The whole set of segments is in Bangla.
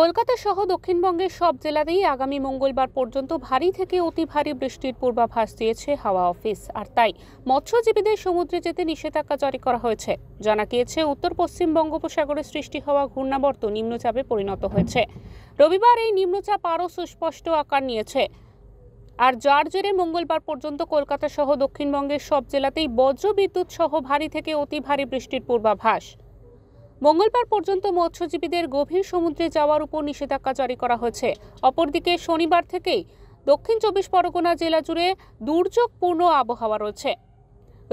কলকাতা সহ দক্ষিণবঙ্গের সব জেলাতেই আগামী মঙ্গলবার পর্যন্ত ভারী থেকে অতি ভারী বৃষ্টির পূর্বাভাস দিয়েছে হাওয়া অফিস আর তাই মৎস্যজীবীদের সমুদ্রে যেতে নিষেধাজ্ঞা জারি করা হয়েছে জানা গিয়েছে উত্তর পশ্চিম বঙ্গোপসাগরে সৃষ্টি হওয়া ঘূর্ণাবর্ত নিম্নচাপে পরিণত হয়েছে রবিবার এই নিম্নচাপ আরও সুস্পষ্ট আকার নিয়েছে আর যার জেরে মঙ্গলবার পর্যন্ত কলকাতা সহ দক্ষিণবঙ্গের সব জেলাতেই বজ্রবিদ্যুৎ সহ ভারী থেকে অতি ভারী বৃষ্টির পূর্বাভাস মঙ্গলবার পর্যন্ত মৎস্যজীবীদের গভীর সমুদ্রে যাওয়ার উপর নিষেধাজ্ঞা জারি করা হয়েছে অপরদিকে শনিবার থেকেই দক্ষিণ চব্বিশ পরগনা জেলা জুড়ে দুর্যোগপূর্ণ আবহাওয়া রয়েছে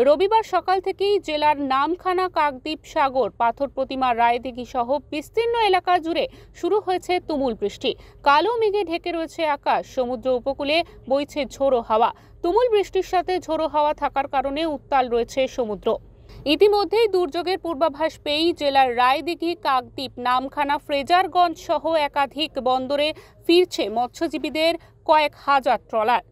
রবিবার সকাল থেকেই জেলার নামখানা কাকদ্বীপ সাগর পাথর প্রতিমা রায়দিঘি সহ বিস্তীর্ণ এলাকা জুড়ে শুরু হয়েছে তুমুল বৃষ্টি কালো মেঘে ঢেকে রয়েছে আকাশ সমুদ্র উপকূলে বইছে ঝোড়ো হাওয়া তুমুল বৃষ্টির সাথে ঝোড়ো হাওয়া থাকার কারণে উত্তাল রয়েছে সমুদ্র ইতিমধ্যেই দুর্যোগের পূর্বাভাস পেয়েই জেলার রায়দিঘি কাকদ্বীপ নামখানা ফ্রেজারগঞ্জ সহ একাধিক বন্দরে ফিরছে মৎস্যজীবীদের কয়েক হাজার ট্রলার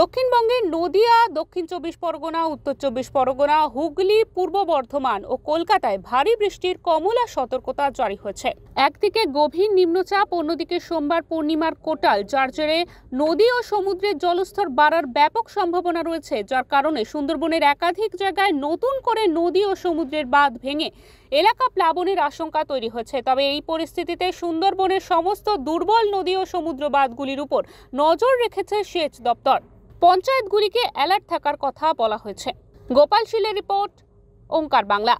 দক্ষিণবঙ্গের নদিয়া দক্ষিণ চব্বিশ পরগনা উত্তর চব্বিশ পরগনা হুগলি পূর্ব বর্ধমান ও কলকাতায় ভারী বৃষ্টির কমলা সতর্কতা জারি হয়েছে একদিকে গভীর নিম্নচাপ অন্যদিকে সোমবার পূর্ণিমার কোটাল যার জেরে নদী ও সমুদ্রের জলস্তর বাড়ার ব্যাপক সম্ভাবনা রয়েছে যার কারণে সুন্দরবনের একাধিক জায়গায় নতুন করে নদী ও সমুদ্রের বাঁধ ভেঙে এলাকা প্লাবনের আশঙ্কা তৈরি হয়েছে তবে এই পরিস্থিতিতে সুন্দরবনের সমস্ত দুর্বল নদী ও সমুদ্র বাঁধগুলির উপর নজর রেখেছে সেচ দপ্তর পঞ্চায়েতগুলিকে অ্যালার্ট থাকার কথা বলা হয়েছে গোপাল শিলের রিপোর্ট ওঙ্কার বাংলা